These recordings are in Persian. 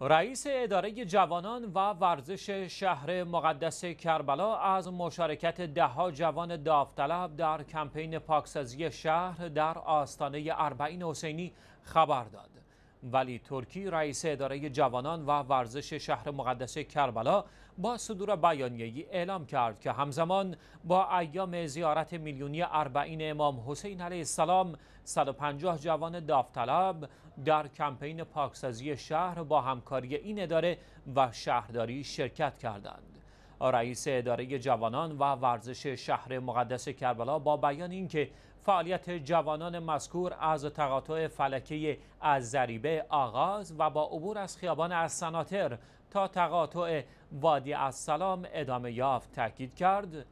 رئیس اداره جوانان و ورزش شهر مقدس کربلا از مشارکت دهها جوان داوطلب در کمپین پاکسازی شهر در آستانه اربعین حسینی خبر داد. ولی ترکی رئیس اداره جوانان و ورزش شهر مقدس کربلا با صدور بیانیه‌ای اعلام کرد که همزمان با ایام زیارت میلیونی اربعین امام حسین علیه السلام 150 جوان داوطلب در کمپین پاکسازی شهر با همکاری این اداره و شهرداری شرکت کردند. رئیس اداره جوانان و ورزش شهر مقدس کربلا با بیان اینکه فعالیت جوانان مذکور از تقاطع فلکه از ذریبه آغاز و با عبور از خیابان از سناتر تا تقاطع وادی از سلام ادامه یافت تاکید کرد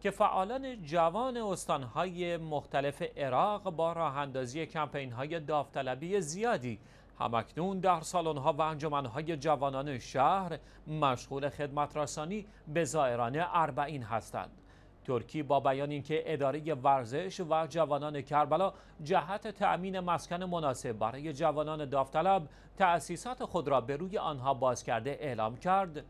که فعالان جوان استانهای مختلف عراق با کمپین های داوطلبی زیادی همکنون در سالن‌ها و انجمنهای جوانان شهر مشغول خدمت رسانی به زائران اربعین هستند. ترکی با بیان اینکه اداره ورزش و جوانان کربلا جهت تأمین مسکن مناسب برای جوانان داوطلب تأسیسات خود را به روی آنها باز کرده اعلام کرد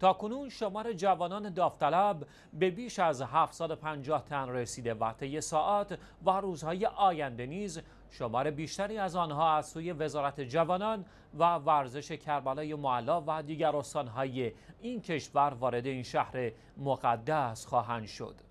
تا کنون شمار جوانان داوطلب به بیش از 750 تن رسیده و طی ساعت و روزهای آینده نیز شمار بیشتری از آنها از سوی وزارت جوانان و ورزش کربلای معلا و دیگر استانهای این کشور وارد این شهر مقدس خواهند شد